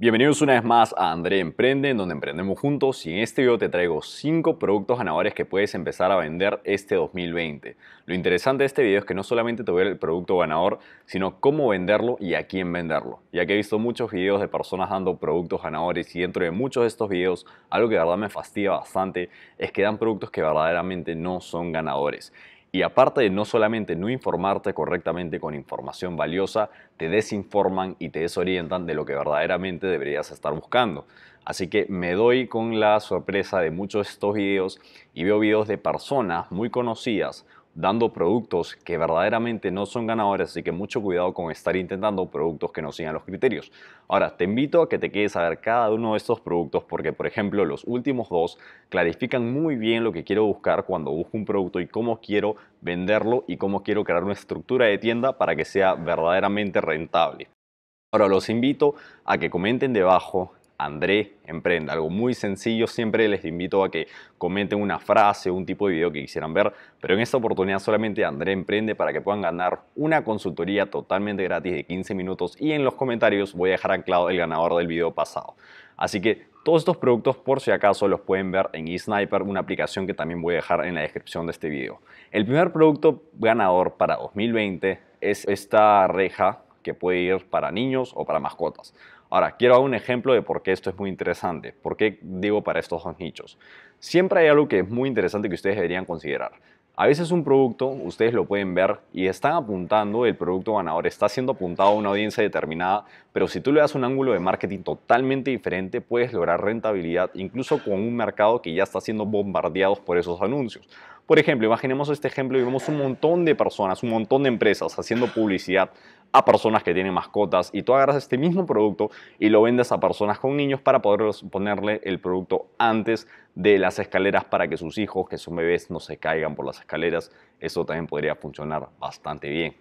Bienvenidos una vez más a André Emprende, en donde emprendemos juntos y en este video te traigo 5 productos ganadores que puedes empezar a vender este 2020. Lo interesante de este video es que no solamente te voy a ver el producto ganador, sino cómo venderlo y a quién venderlo. Ya que he visto muchos videos de personas dando productos ganadores y dentro de muchos de estos videos, algo que de verdad me fastidia bastante es que dan productos que verdaderamente no son ganadores. Y aparte de no solamente no informarte correctamente con información valiosa, te desinforman y te desorientan de lo que verdaderamente deberías estar buscando. Así que me doy con la sorpresa de muchos de estos videos y veo videos de personas muy conocidas dando productos que verdaderamente no son ganadores, así que mucho cuidado con estar intentando productos que no sigan los criterios. Ahora, te invito a que te quedes a ver cada uno de estos productos porque, por ejemplo, los últimos dos clarifican muy bien lo que quiero buscar cuando busco un producto y cómo quiero venderlo y cómo quiero crear una estructura de tienda para que sea verdaderamente rentable. Ahora los invito a que comenten debajo André Emprende, Algo muy sencillo, siempre les invito a que comenten una frase o un tipo de video que quisieran ver, pero en esta oportunidad solamente André Emprende para que puedan ganar una consultoría totalmente gratis de 15 minutos y en los comentarios voy a dejar anclado el ganador del video pasado. Así que todos estos productos, por si acaso, los pueden ver en eSniper, una aplicación que también voy a dejar en la descripción de este video. El primer producto ganador para 2020 es esta reja que puede ir para niños o para mascotas. Ahora, quiero dar un ejemplo de por qué esto es muy interesante, por qué digo para estos dos nichos. Siempre hay algo que es muy interesante que ustedes deberían considerar. A veces un producto, ustedes lo pueden ver y están apuntando, el producto ganador está siendo apuntado a una audiencia determinada, pero si tú le das un ángulo de marketing totalmente diferente, puedes lograr rentabilidad incluso con un mercado que ya está siendo bombardeado por esos anuncios. Por ejemplo, imaginemos este ejemplo y vemos un montón de personas, un montón de empresas haciendo publicidad a personas que tienen mascotas y tú agarras este mismo producto y lo vendes a personas con niños para poder ponerle el producto antes de las escaleras para que sus hijos, que son bebés, no se caigan por las escaleras. Eso también podría funcionar bastante bien.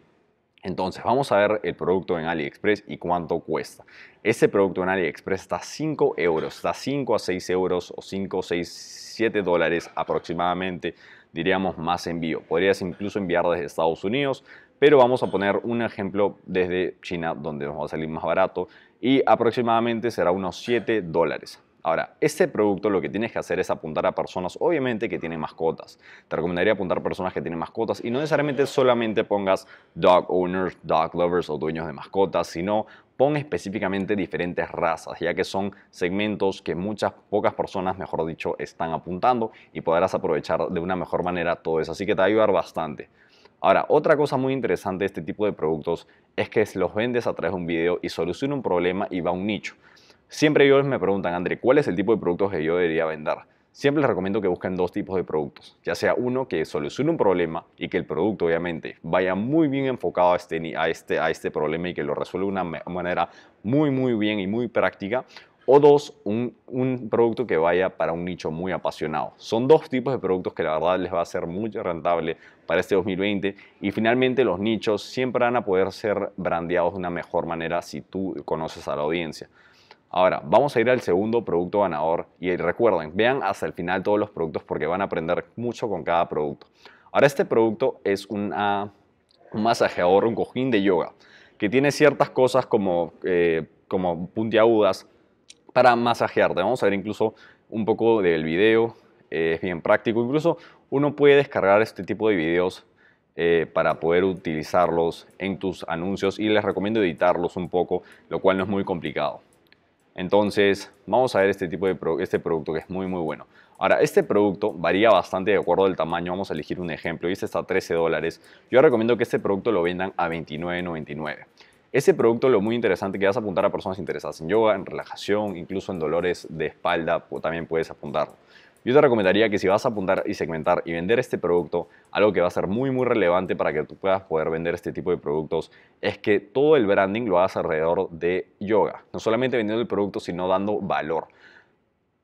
Entonces vamos a ver el producto en AliExpress y cuánto cuesta. Ese producto en AliExpress está a 5 euros, está a 5 a 6 euros o 5, 6, 7 dólares aproximadamente, diríamos más envío. Podrías incluso enviar desde Estados Unidos, pero vamos a poner un ejemplo desde China, donde nos va a salir más barato, y aproximadamente será unos 7 dólares. Ahora, este producto lo que tienes que hacer es apuntar a personas, obviamente, que tienen mascotas. Te recomendaría apuntar a personas que tienen mascotas y no necesariamente solamente pongas dog owners, dog lovers o dueños de mascotas, sino pon específicamente diferentes razas, ya que son segmentos que muchas pocas personas, mejor dicho, están apuntando y podrás aprovechar de una mejor manera todo eso. Así que te va a ayudar bastante. Ahora, otra cosa muy interesante de este tipo de productos es que los vendes a través de un video y soluciona un problema y va a un nicho. Siempre ellos me preguntan, André, ¿cuál es el tipo de productos que yo debería vender? Siempre les recomiendo que busquen dos tipos de productos, ya sea uno que solucione un problema y que el producto obviamente vaya muy bien enfocado a este, a este, a este problema y que lo resuelva de una manera muy muy bien y muy práctica, o dos, un, producto que vaya para un nicho muy apasionado. Son dos tipos de productos que la verdad les va a ser muy rentable para este 2020. Y finalmente los nichos siempre van a poder ser brandeados de una mejor manera si tú conoces a la audiencia. Ahora, vamos a ir al segundo producto ganador y recuerden, vean hasta el final todos los productos porque van a aprender mucho con cada producto. Ahora, este producto es un masajeador, un cojín de yoga, que tiene ciertas cosas como, eh, como puntiagudas, para masajearte. Vamos a ver incluso un poco del video, eh, es bien práctico. Incluso uno puede descargar este tipo de videos eh, para poder utilizarlos en tus anuncios y les recomiendo editarlos un poco, lo cual no es muy complicado. Entonces, vamos a ver este tipo de este producto que es muy muy bueno. Ahora, este producto varía bastante de acuerdo al tamaño. Vamos a elegir un ejemplo y este está a 13 dólares. Yo recomiendo que este producto lo vendan a 29.99. Ese producto lo muy interesante que vas a apuntar a personas interesadas en yoga, en relajación, incluso en dolores de espalda, también puedes apuntarlo. Yo te recomendaría que si vas a apuntar y segmentar y vender este producto, algo que va a ser muy muy relevante para que tú puedas poder vender este tipo de productos es que todo el branding lo hagas alrededor de yoga. No solamente vendiendo el producto, sino dando valor.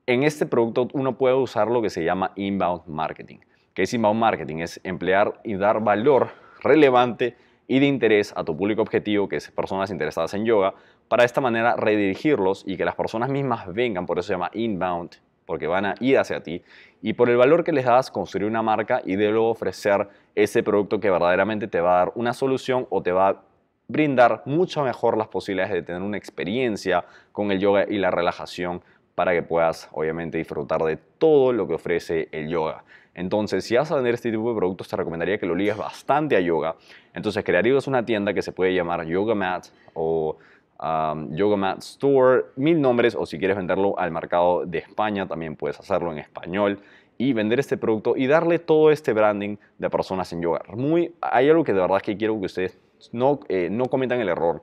En este producto uno puede usar lo que se llama inbound marketing. ¿Qué es inbound marketing? Es emplear y dar valor relevante y de interés a tu público objetivo, que es personas interesadas en yoga, para de esta manera redirigirlos y que las personas mismas vengan, por eso se llama inbound, porque van a ir hacia ti, y por el valor que les das construir una marca y de luego ofrecer ese producto que verdaderamente te va a dar una solución o te va a brindar mucho mejor las posibilidades de tener una experiencia con el yoga y la relajación para que puedas obviamente disfrutar de todo lo que ofrece el yoga. Entonces, si vas a vender este tipo de productos, te recomendaría que lo ligues bastante a yoga. Entonces, crearías una tienda que se puede llamar Yoga Mat o um, Yoga Mat Store, mil nombres, o si quieres venderlo al mercado de España, también puedes hacerlo en español y vender este producto y darle todo este branding de personas en yoga. Muy, hay algo que de verdad que quiero que ustedes no, eh, no cometan el error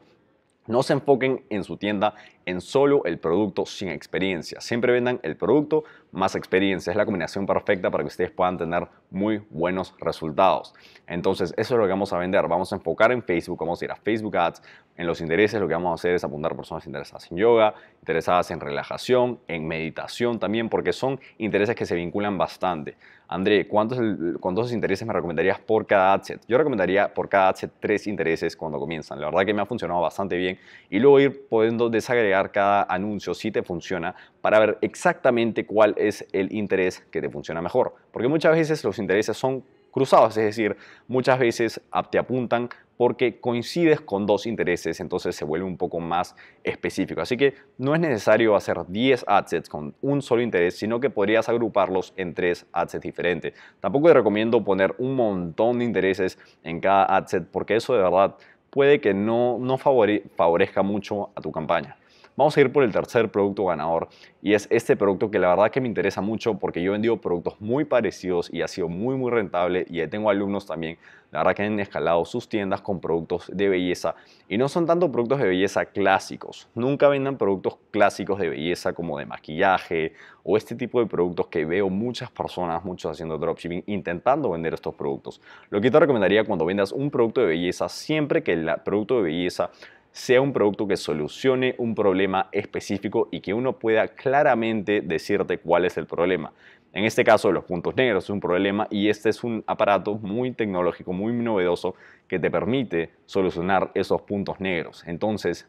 no se enfoquen en su tienda en solo el producto sin experiencia. Siempre vendan el producto más experiencia. Es la combinación perfecta para que ustedes puedan tener muy buenos resultados. Entonces, eso es lo que vamos a vender. Vamos a enfocar en Facebook, vamos a ir a Facebook Ads. En los intereses, lo que vamos a hacer es apuntar personas interesadas en yoga, interesadas en relajación, en meditación también, porque son intereses que se vinculan bastante. André, ¿cuántos, ¿cuántos intereses me recomendarías por cada ad set? Yo recomendaría por cada ad set tres intereses cuando comienzan. La verdad que me ha funcionado bastante bien. Y luego ir podiendo desagregar cada anuncio si te funciona para ver exactamente cuál es el interés que te funciona mejor. Porque muchas veces los intereses son cruzados, es decir, muchas veces te apuntan porque coincides con dos intereses, entonces se vuelve un poco más específico. Así que no es necesario hacer 10 adsets con un solo interés, sino que podrías agruparlos en tres adsets diferentes. Tampoco te recomiendo poner un montón de intereses en cada adset porque eso de verdad puede que no, no favorezca mucho a tu campaña. Vamos a ir por el tercer producto ganador y es este producto que la verdad que me interesa mucho porque yo he vendido productos muy parecidos y ha sido muy muy rentable y tengo alumnos también, la verdad que han escalado sus tiendas con productos de belleza y no son tanto productos de belleza clásicos, nunca vendan productos clásicos de belleza como de maquillaje o este tipo de productos que veo muchas personas, muchos haciendo dropshipping, intentando vender estos productos. Lo que te recomendaría cuando vendas un producto de belleza, siempre que el producto de belleza sea un producto que solucione un problema específico y que uno pueda claramente decirte cuál es el problema. En este caso, los puntos negros es un problema y este es un aparato muy tecnológico, muy novedoso que te permite solucionar esos puntos negros. Entonces,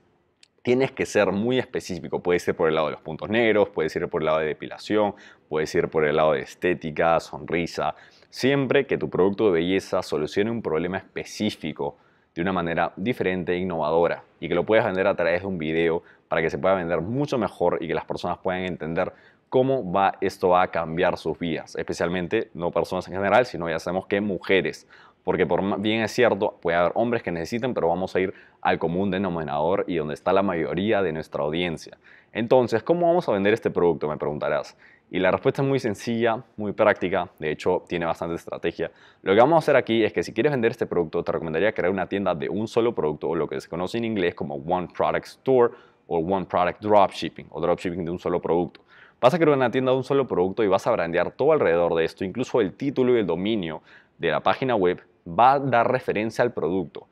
tienes que ser muy específico. Puede ser por el lado de los puntos negros, puede ser por el lado de depilación, puede ser por el lado de estética, sonrisa. Siempre que tu producto de belleza solucione un problema específico de una manera diferente e innovadora y que lo puedas vender a través de un video para que se pueda vender mucho mejor y que las personas puedan entender cómo va, esto va a cambiar sus vidas, especialmente no personas en general, sino ya sabemos que mujeres, porque por bien es cierto, puede haber hombres que necesiten, pero vamos a ir al común denominador y donde está la mayoría de nuestra audiencia. Entonces, ¿cómo vamos a vender este producto? Me preguntarás. Y la respuesta es muy sencilla, muy práctica, de hecho tiene bastante estrategia. Lo que vamos a hacer aquí es que si quieres vender este producto, te recomendaría crear una tienda de un solo producto o lo que se conoce en inglés como One Product Store o One Product Dropshipping o Dropshipping de un solo producto. Vas a crear una tienda de un solo producto y vas a brandear todo alrededor de esto, incluso el título y el dominio de la página web va a dar referencia al producto.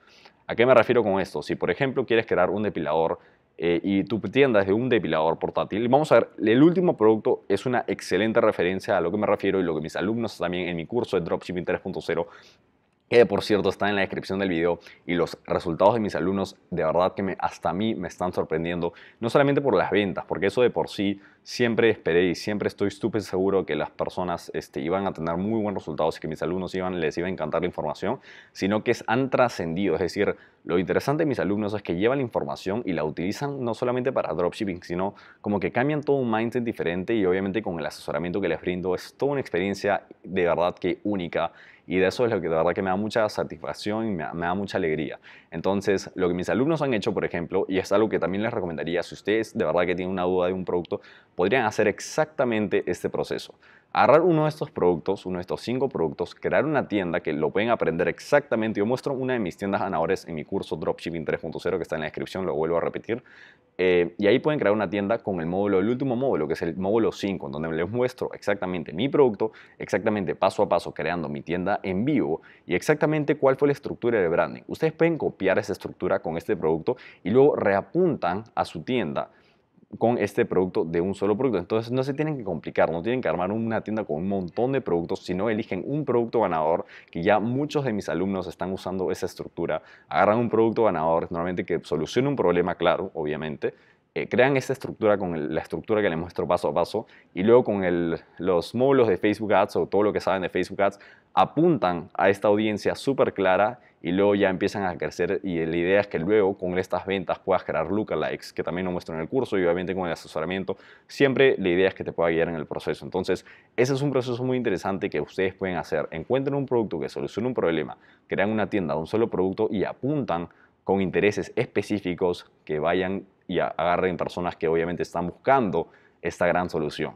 ¿A qué me refiero con esto? Si por ejemplo quieres crear un depilador eh, y tu tienda de un depilador portátil. Vamos a ver, el último producto es una excelente referencia a lo que me refiero y lo que mis alumnos también en mi curso de Dropshipping 3.0 que por cierto está en la descripción del video y los resultados de mis alumnos de verdad que me, hasta a mí me están sorprendiendo, no solamente por las ventas, porque eso de por sí siempre esperé y siempre estoy súper seguro que las personas este, iban a tener muy buenos resultados y que mis alumnos iban, les iba a encantar la información, sino que han trascendido, es decir, lo interesante de mis alumnos es que llevan la información y la utilizan no solamente para dropshipping, sino como que cambian todo un mindset diferente y obviamente con el asesoramiento que les brindo es toda una experiencia de verdad que única y de eso es lo que de verdad que me da mucha satisfacción y me, me da mucha alegría. Entonces, lo que mis alumnos han hecho, por ejemplo, y es algo que también les recomendaría, si ustedes de verdad que tienen una duda de un producto, podrían hacer exactamente este proceso agarrar uno de estos productos, uno de estos cinco productos, crear una tienda que lo pueden aprender exactamente. Yo muestro una de mis tiendas ganadores en mi curso Dropshipping 3.0 que está en la descripción, lo vuelvo a repetir. Eh, y ahí pueden crear una tienda con el módulo, el último módulo, que es el módulo 5, donde les muestro exactamente mi producto, exactamente paso a paso creando mi tienda en vivo y exactamente cuál fue la estructura de branding. Ustedes pueden copiar esa estructura con este producto y luego reapuntan a su tienda con este producto de un solo producto. Entonces no se tienen que complicar, no tienen que armar una tienda con un montón de productos, sino eligen un producto ganador, que ya muchos de mis alumnos están usando esa estructura. Agarran un producto ganador, normalmente que solucione un problema, claro, obviamente, eh, crean esta estructura con la estructura que les muestro paso a paso y luego con los módulos de Facebook Ads o todo lo que saben de Facebook Ads apuntan a esta audiencia súper clara y luego ya empiezan a crecer y la idea es que luego con estas ventas puedas crear lookalikes, que también lo muestro en el curso y obviamente con el asesoramiento, siempre la idea es que te pueda guiar en el proceso. Entonces, ese es un proceso muy interesante que ustedes pueden hacer. Encuentren un producto que solucione un problema, crean una tienda de un solo producto y apuntan con intereses específicos que vayan y agarren personas que obviamente están buscando esta gran solución.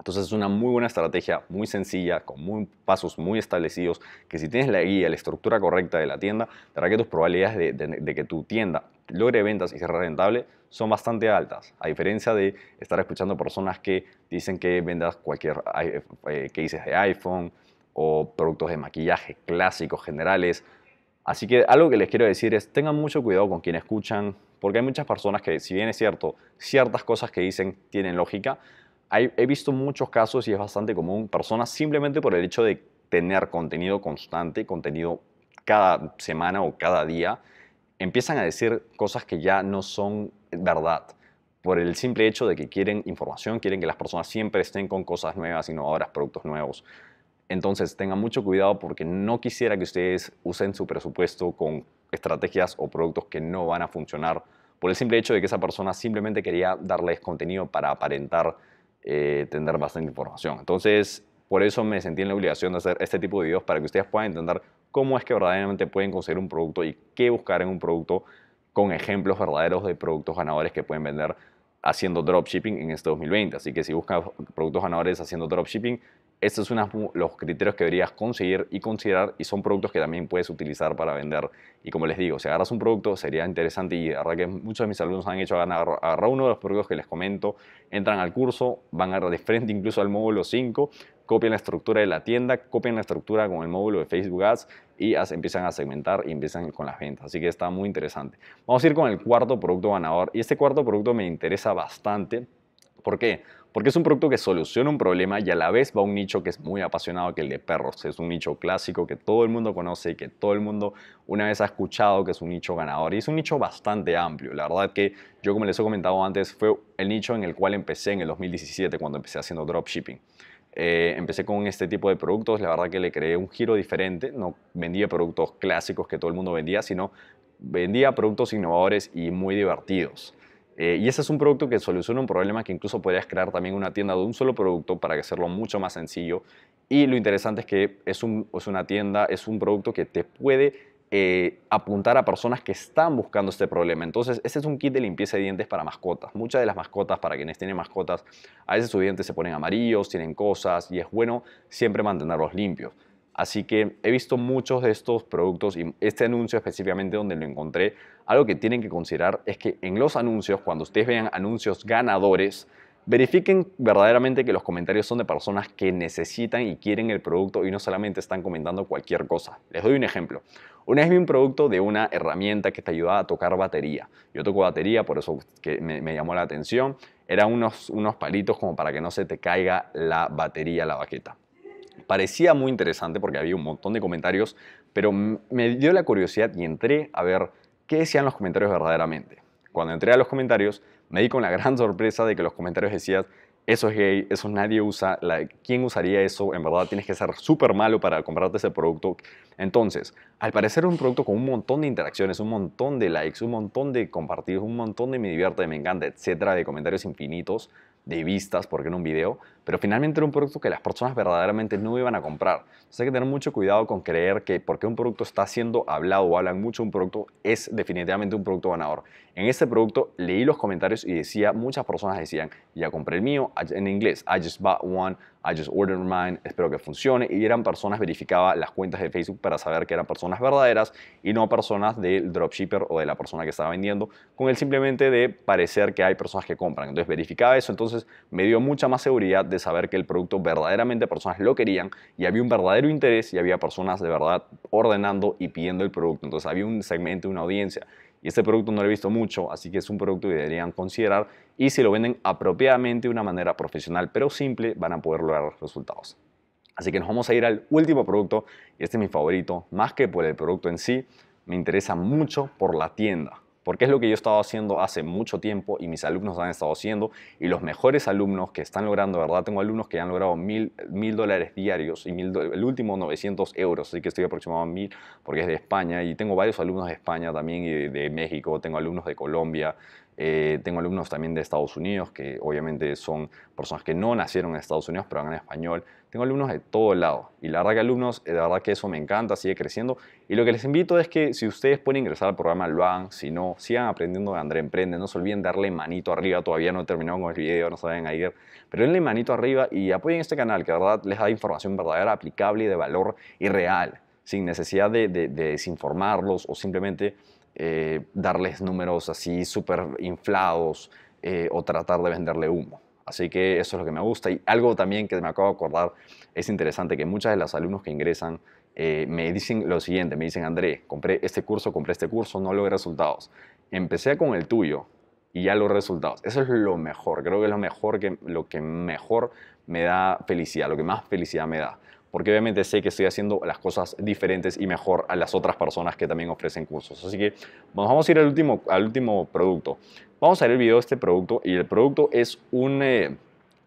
Entonces es una muy buena estrategia, muy sencilla, con muy, pasos muy establecidos, que si tienes la guía, la estructura correcta de la tienda, te que tus probabilidades de, que tu tienda logre ventas y sea rentable son bastante altas, a diferencia de estar escuchando personas que dicen que vendas cualquier eh, eh, que dices de iPhone o productos de maquillaje clásicos, generales. Así que algo que les quiero decir es tengan mucho cuidado con quien escuchan, porque hay muchas personas que, si bien es cierto, ciertas cosas que dicen tienen lógica, he visto muchos casos y es bastante común, personas simplemente por el hecho de tener contenido constante, contenido cada semana o cada día, empiezan a decir cosas que ya no son verdad por el simple hecho de que quieren información, quieren que las personas siempre estén con cosas nuevas, innovadoras, productos nuevos. Entonces tengan mucho cuidado porque no quisiera que ustedes usen su presupuesto con estrategias o productos que no van a funcionar por el simple hecho de que esa persona simplemente quería darles contenido para aparentar eh, tener bastante información. Entonces, por eso me sentí en la obligación de hacer este tipo de videos para que ustedes puedan entender cómo es que verdaderamente pueden conseguir un producto y qué buscar en un producto con ejemplos verdaderos de productos ganadores que pueden vender haciendo dropshipping en este 2020. Así que si buscan productos ganadores haciendo dropshipping, estos son los criterios que deberías conseguir y considerar y son productos que también puedes utilizar para vender. Y como les digo, si agarras un producto sería interesante y la verdad que muchos de mis alumnos han hecho, agarrar uno de los productos que les comento, entran al curso, van a de frente incluso al módulo 5, copian la estructura de la tienda, copian la estructura con el módulo de Facebook Ads y empiezan a segmentar y empiezan con las ventas. Así que está muy interesante. Vamos a ir con el cuarto producto ganador y este cuarto producto me interesa bastante ¿Por qué? Porque es un producto que soluciona un problema y a la vez va a un nicho que es muy apasionado, que el de perros. Es un nicho clásico que todo el mundo conoce y que todo el mundo una vez ha escuchado que es un nicho ganador. Y es un nicho bastante amplio. La verdad que yo, como les he comentado antes, fue el nicho en el cual empecé en el 2017 cuando empecé haciendo dropshipping. Eh, empecé con este tipo de productos, la verdad que le creé un giro diferente, no vendía productos clásicos que todo el mundo vendía, sino vendía productos innovadores y muy divertidos. Eh, y ese es un producto que soluciona un problema que incluso podrías crear también una tienda de un solo producto para hacerlo mucho más sencillo. Y lo interesante es que es, una tienda, es un producto que te puede eh, apuntar a personas que están buscando este problema. Entonces, ese es un kit de limpieza de dientes para mascotas. Muchas de las mascotas, para quienes tienen mascotas, a veces sus dientes se ponen amarillos, tienen cosas y es bueno siempre mantenerlos limpios. Así que he visto muchos de estos productos y este anuncio específicamente donde lo encontré, algo que tienen que considerar es que en los anuncios, cuando ustedes vean anuncios ganadores, verifiquen verdaderamente que los comentarios son de personas que necesitan y quieren el producto y no solamente están comentando cualquier cosa. Les doy un ejemplo. Una vez vi un producto de una herramienta que te ayudaba a tocar batería. Yo toco batería, por eso que me, llamó la atención. Eran unos, unos palitos como para que no se te caiga la batería, la baqueta parecía muy interesante porque había un montón de comentarios, pero me dio la curiosidad y entré a ver qué decían los comentarios verdaderamente. Cuando entré a los comentarios, me di con la gran sorpresa de que los comentarios decían, eso es gay, eso nadie usa, ¿quién usaría eso? En verdad tienes que ser súper malo para comprarte ese producto. Entonces, al parecer un producto con un montón de interacciones, un montón de likes, un montón de compartidos, un montón de me divierte, me encanta, etcétera, de comentarios infinitos, de vistas, porque en un video, pero finalmente era un producto que las personas verdaderamente no iban a comprar. Entonces hay que tener mucho cuidado con creer que porque un producto está siendo hablado o hablan mucho de un producto, es definitivamente un producto ganador. En este producto leí los comentarios y decía, muchas personas decían, ya compré el mío en inglés, I just bought one, I just ordered mine, espero que funcione. Y eran personas, verificaba las cuentas de Facebook para saber que eran personas verdaderas y no personas del dropshipper o de la persona que estaba vendiendo, con el simplemente de parecer que hay personas que compran. Entonces verificaba eso, entonces me dio mucha más seguridad de saber que el producto verdaderamente personas lo querían y había un verdadero interés y había personas de verdad ordenando y pidiendo el producto. Entonces había un segmento, una audiencia. Y este producto no lo he visto mucho, así que es un producto que deberían considerar y si lo venden apropiadamente de una manera profesional pero simple van a poder lograr resultados. Así que nos vamos a ir al último producto. Este es mi favorito, más que por el producto en sí, me interesa mucho por la tienda porque es lo que yo he estado haciendo hace mucho tiempo y mis alumnos han estado haciendo y los mejores alumnos que están logrando, verdad, tengo alumnos que han logrado mil, dólares diarios y el último 900 euros, así que estoy aproximado a mil porque es de España y tengo varios alumnos de España también y de México, tengo alumnos de Colombia, eh, tengo alumnos también de Estados Unidos, que obviamente son personas que no nacieron en Estados Unidos, pero hablan español. Tengo alumnos de todo lado. Y la verdad que alumnos, de eh, verdad que eso me encanta, sigue creciendo. Y lo que les invito es que si ustedes pueden ingresar al programa, lo hagan. Si no, sigan aprendiendo de André Emprende. No se olviden darle manito arriba. Todavía no he terminado con el video, no saben ayer. Pero denle manito arriba y apoyen este canal, que de verdad les da información verdadera, aplicable, y de valor y real. Sin necesidad de desinformarlos o simplemente eh, darles números así súper inflados eh, o tratar de venderle humo. Así que eso es lo que me gusta. Y algo también que me acabo de acordar es interesante, que muchas de las alumnos que ingresan eh, me dicen lo siguiente, me dicen, André, compré este curso, compré este curso, no logré resultados. Empecé con el tuyo y ya los resultados. Eso es lo mejor, creo que es lo mejor que, lo que mejor me da felicidad, lo que más felicidad me da porque obviamente sé que estoy haciendo las cosas diferentes y mejor a las otras personas que también ofrecen cursos. Así que bueno, vamos a ir al último, al último producto. Vamos a ver el video de este producto y el producto es un... Eh,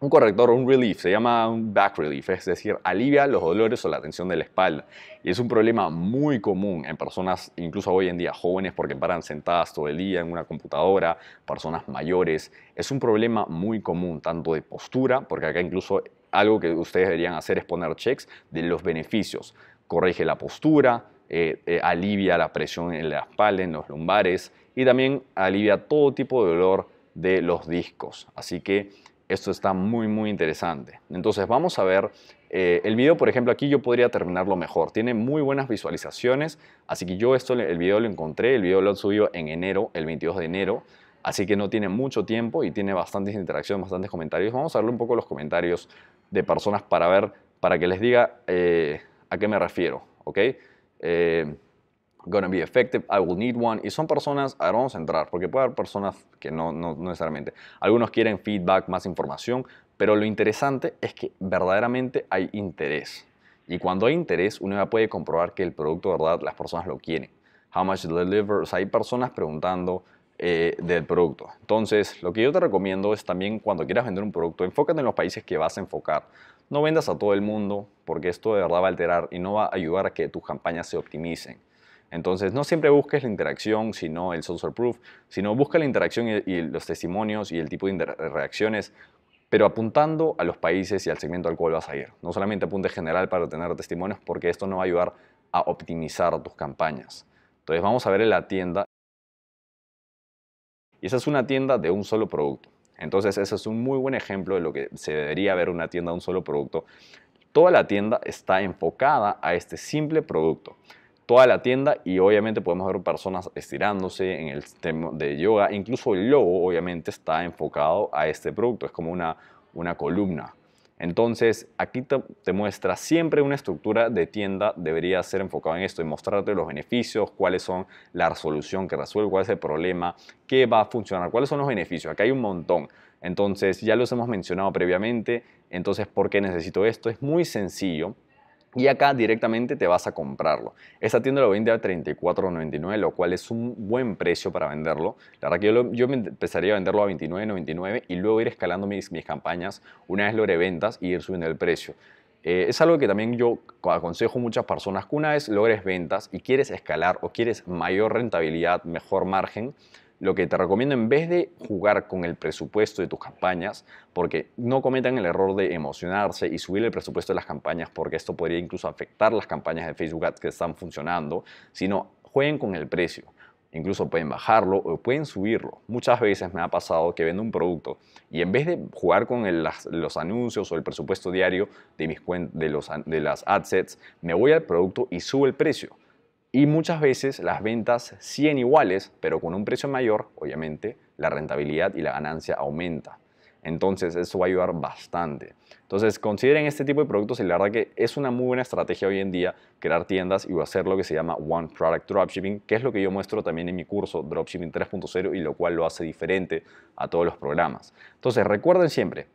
un corrector, un relief, se llama un back relief, es decir, alivia los dolores o la tensión de la espalda. Y es un problema muy común en personas, incluso hoy en día, jóvenes porque paran sentadas todo el día en una computadora, personas mayores. Es un problema muy común, tanto de postura, porque acá incluso algo que ustedes deberían hacer es poner checks de los beneficios. Corrige la postura, eh, eh, alivia la presión en la espalda, en los lumbares y también alivia todo tipo de dolor de los discos. Así que esto está muy, muy interesante. Entonces vamos a ver eh, el video, por ejemplo, aquí yo podría terminarlo mejor. Tiene muy buenas visualizaciones, así que yo esto, el video lo encontré, el video lo han subido en enero, el 22 de enero. Así que no tiene mucho tiempo y tiene bastantes interacciones, bastantes comentarios. Vamos a ver un poco los comentarios de personas para ver, para que les diga eh, a qué me refiero, ¿ok? Eh, gonna be effective, I will need one. Y son personas, ahora vamos a entrar, porque puede haber personas que no, no, necesariamente. Algunos quieren feedback, más información, pero lo interesante es que verdaderamente hay interés. Y cuando hay interés, uno ya puede comprobar que el producto, verdad, las personas lo quieren. How much delivers O hay personas preguntando, eh, del producto. Entonces, lo que yo te recomiendo es también cuando quieras vender un producto, enfócate en los países que vas a enfocar. No vendas a todo el mundo porque esto de verdad va a alterar y no va a ayudar a que tus campañas se optimicen. Entonces, no siempre busques la interacción, sino el social proof, sino busca la interacción y, y los testimonios y el tipo de reacciones, pero apuntando a los países y al segmento al cual vas a ir. No solamente apunte general para obtener testimonios, porque esto no va a ayudar a optimizar tus campañas. Entonces, vamos a ver en la tienda, y esa es una tienda de un solo producto. Entonces, ese es un muy buen ejemplo de lo que se debería ver una tienda de un solo producto. Toda la tienda está enfocada a este simple producto. Toda la tienda y obviamente podemos ver personas estirándose en el tema de yoga. Incluso el logo obviamente está enfocado a este producto. Es como una, una columna entonces, aquí te, muestra siempre una estructura de tienda, debería ser enfocado en esto y mostrarte los beneficios, cuáles son la solución que resuelve, cuál es el problema, qué va a funcionar, cuáles son los beneficios. Acá hay un montón. Entonces, ya los hemos mencionado previamente. Entonces, ¿por qué necesito esto? Es muy sencillo y acá directamente te vas a comprarlo. Esta tienda lo vende a $34.99, lo cual es un buen precio para venderlo. La verdad que yo, empezaría a venderlo a $29.99 y luego ir escalando mis, campañas una vez logre ventas y ir subiendo el precio. Eh, es algo que también yo aconsejo a muchas personas que una vez logres ventas y quieres escalar o quieres mayor rentabilidad, mejor margen, lo que te recomiendo en vez de jugar con el presupuesto de tus campañas, porque no cometan el error de emocionarse y subir el presupuesto de las campañas, porque esto podría incluso afectar las campañas de Facebook Ads que están funcionando, sino jueguen con el precio. Incluso pueden bajarlo o pueden subirlo. Muchas veces me ha pasado que vendo un producto y en vez de jugar con los anuncios o el presupuesto diario de, mis de, los, de las adsets, me voy al producto y subo el precio. Y muchas veces las ventas siguen iguales, pero con un precio mayor, obviamente, la rentabilidad y la ganancia aumenta. Entonces, eso va a ayudar bastante. Entonces, consideren este tipo de productos y la verdad que es una muy buena estrategia hoy en día crear tiendas y hacer lo que se llama One Product Dropshipping, que es lo que yo muestro también en mi curso Dropshipping 3.0 y lo cual lo hace diferente a todos los programas. Entonces, recuerden siempre,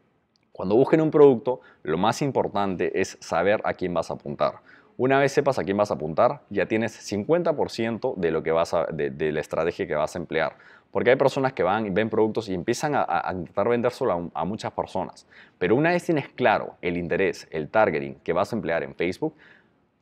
cuando busquen un producto, lo más importante es saber a quién vas a apuntar. Una vez sepas a quién vas a apuntar, ya tienes 50% de, lo que vas de, la estrategia que vas a emplear. Porque hay personas que van y ven productos y empiezan a, intentar vendérselo a, a muchas personas. Pero una vez tienes claro el interés, el targeting que vas a emplear en Facebook,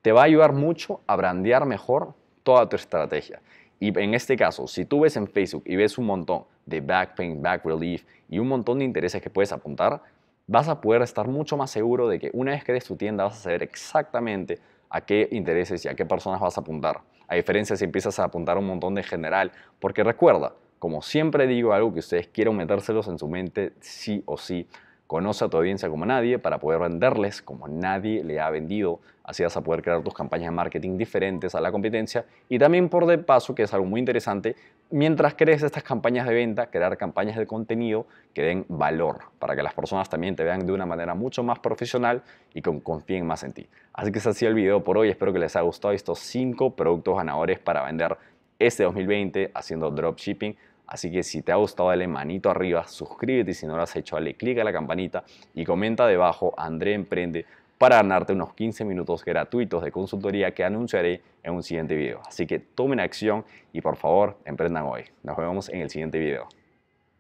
te va a ayudar mucho a brandear mejor toda tu estrategia. Y en este caso, si tú ves en Facebook y ves un montón de back pain, back relief y un montón de intereses que puedes apuntar, vas a poder estar mucho más seguro de que una vez que crees tu tienda vas a saber exactamente a qué intereses y a qué personas vas a apuntar. A diferencia si empiezas a apuntar un montón de general, porque recuerda, como siempre digo, algo que ustedes quieran metérselos en su mente sí o sí, Conoce a tu audiencia como nadie para poder venderles como nadie le ha vendido. Así vas a poder crear tus campañas de marketing diferentes a la competencia. Y también por de paso, que es algo muy interesante, mientras crees estas campañas de venta, crear campañas de contenido que den valor para que las personas también te vean de una manera mucho más profesional y con confíen más en ti. Así que es ha el video por hoy. Espero que les haya gustado estos cinco productos ganadores para vender este 2020 haciendo dropshipping. Así que si te ha gustado dale manito arriba, suscríbete si no lo has hecho, dale clic a la campanita y comenta debajo André Emprende para ganarte unos 15 minutos gratuitos de consultoría que anunciaré en un siguiente video. Así que tomen acción y por favor emprendan hoy. Nos vemos en el siguiente video.